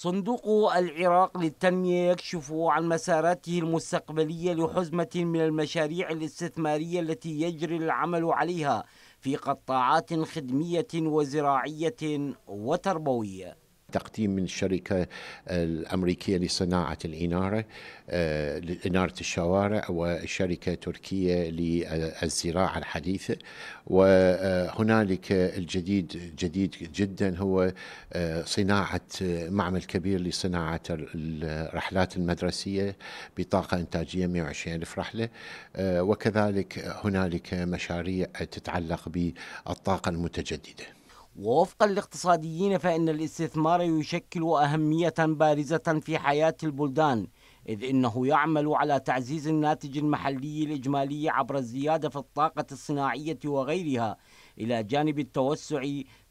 صندوق العراق للتنمية يكشف عن مساراته المستقبلية لحزمة من المشاريع الاستثمارية التي يجري العمل عليها في قطاعات خدمية وزراعية وتربوية تقديم من الشركة الأمريكية لصناعة الإنارة آه، لإنارة الشوارع والشركة التركية للزراعة الحديثة وهنالك الجديد جديد جدا هو آه، صناعة معمل كبير لصناعة الرحلات المدرسية بطاقة إنتاجية 120 ألف رحلة آه، وكذلك هنالك مشاريع تتعلق بالطاقة المتجددة ووفقا لاقتصاديين فإن الاستثمار يشكل أهمية بارزة في حياة البلدان إذ إنه يعمل على تعزيز الناتج المحلي الإجمالي عبر الزيادة في الطاقة الصناعية وغيرها إلى جانب التوسع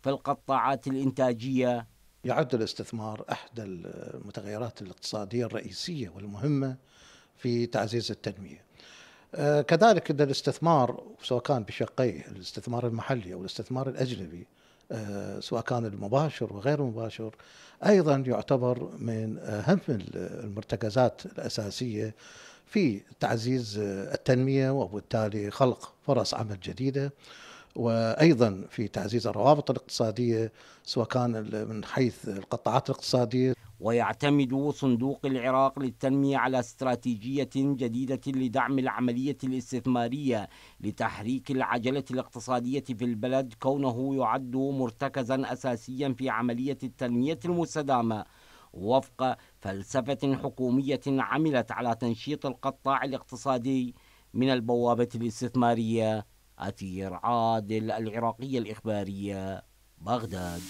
في القطاعات الإنتاجية يعد الاستثمار احدى المتغيرات الاقتصاديه الرئيسيه والمهمه في تعزيز التنميه. آه، كذلك ان الاستثمار سواء كان بشقيه الاستثمار المحلي او الاستثمار الاجنبي آه، سواء كان المباشر وغير المباشر ايضا يعتبر من آه، اهم المرتكزات الاساسيه في تعزيز آه، التنميه وبالتالي خلق فرص عمل جديده وايضا في تعزيز الروابط الاقتصاديه سواء كان من حيث القطاعات الاقتصاديه ويعتمد صندوق العراق للتنميه على استراتيجيه جديده لدعم العمليه الاستثماريه لتحريك العجله الاقتصاديه في البلد كونه يعد مرتكزا اساسيا في عمليه التنميه المستدامه وفق فلسفه حكوميه عملت على تنشيط القطاع الاقتصادي من البوابه الاستثماريه أثير عادل العراقية الإخبارية بغداد